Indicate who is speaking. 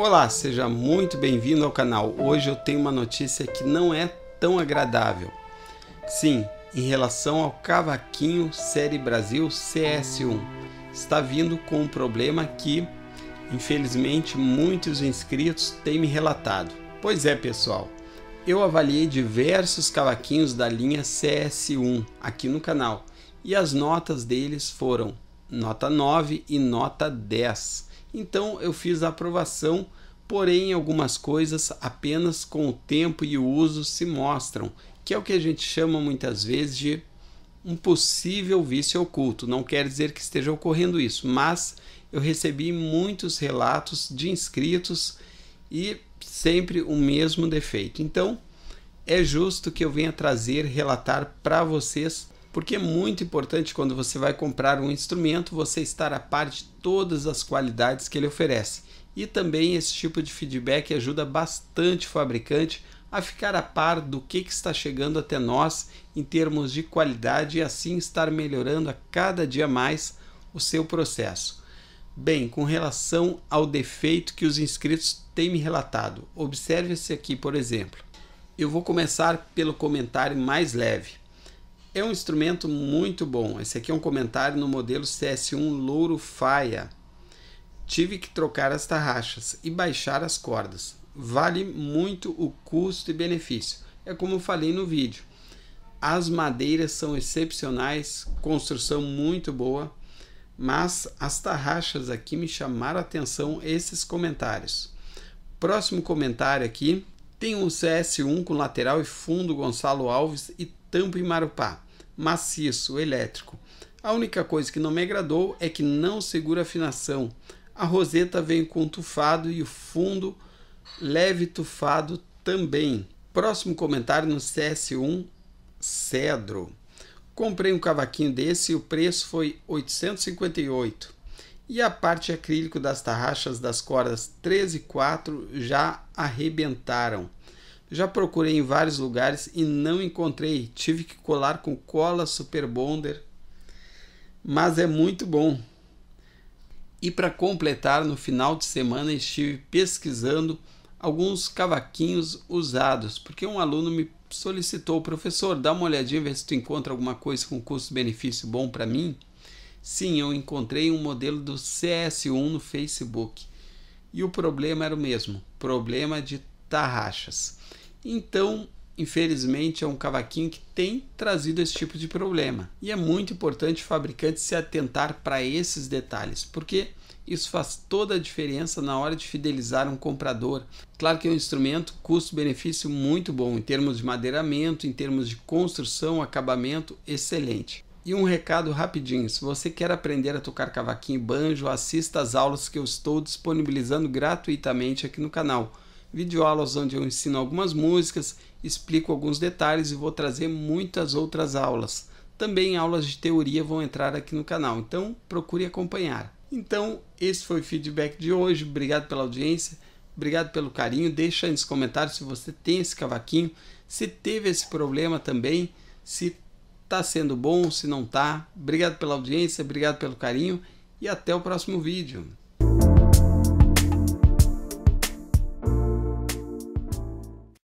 Speaker 1: Olá, seja muito bem-vindo ao canal. Hoje eu tenho uma notícia que não é tão agradável. Sim, em relação ao cavaquinho Série Brasil CS1. Está vindo com um problema que, infelizmente, muitos inscritos têm me relatado. Pois é, pessoal. Eu avaliei diversos cavaquinhos da linha CS1 aqui no canal e as notas deles foram nota 9 e nota 10. Então eu fiz a aprovação, porém algumas coisas apenas com o tempo e o uso se mostram, que é o que a gente chama muitas vezes de um possível vício oculto. Não quer dizer que esteja ocorrendo isso, mas eu recebi muitos relatos de inscritos e sempre o mesmo defeito. Então, é justo que eu venha trazer, relatar para vocês porque é muito importante quando você vai comprar um instrumento você estar a par de todas as qualidades que ele oferece. E também esse tipo de feedback ajuda bastante o fabricante a ficar a par do que, que está chegando até nós em termos de qualidade e assim estar melhorando a cada dia mais o seu processo. Bem, com relação ao defeito que os inscritos têm me relatado, observe esse aqui, por exemplo. Eu vou começar pelo comentário mais leve. É um instrumento muito bom. Esse aqui é um comentário no modelo CS1 Louro Faia. Tive que trocar as tarraxas e baixar as cordas. Vale muito o custo e benefício. É como eu falei no vídeo. As madeiras são excepcionais, construção muito boa, mas as tarraxas aqui me chamaram a atenção esses comentários. Próximo comentário aqui, tem um CS1 com lateral e fundo Gonçalo Alves e tampo e marupá, maciço, elétrico. A única coisa que não me agradou é que não segura afinação. A roseta vem com tufado e o fundo leve tufado também. Próximo comentário no CS1 Cedro. Comprei um cavaquinho desse e o preço foi 858. E a parte acrílico das tarraxas das cordas 13 e 4 já arrebentaram. Já procurei em vários lugares e não encontrei. Tive que colar com cola Super Bonder, mas é muito bom. E para completar, no final de semana estive pesquisando alguns cavaquinhos usados, porque um aluno me solicitou, professor, dá uma olhadinha, ver se tu encontra alguma coisa com custo-benefício bom para mim. Sim, eu encontrei um modelo do CS1 no Facebook. E o problema era o mesmo, problema de tarraxas. Então, infelizmente, é um cavaquinho que tem trazido esse tipo de problema. E é muito importante o fabricante se atentar para esses detalhes, porque isso faz toda a diferença na hora de fidelizar um comprador. Claro que é um instrumento custo-benefício muito bom em termos de madeiramento, em termos de construção, acabamento excelente. E um recado rapidinho: se você quer aprender a tocar cavaquinho e banjo, assista às aulas que eu estou disponibilizando gratuitamente aqui no canal videoaulas onde eu ensino algumas músicas, explico alguns detalhes e vou trazer muitas outras aulas. Também aulas de teoria vão entrar aqui no canal, então procure acompanhar. Então, esse foi o feedback de hoje. Obrigado pela audiência, obrigado pelo carinho. Deixa aí nos comentários se você tem esse cavaquinho, se teve esse problema também, se está sendo bom, se não está. Obrigado pela audiência, obrigado pelo carinho e até o próximo vídeo.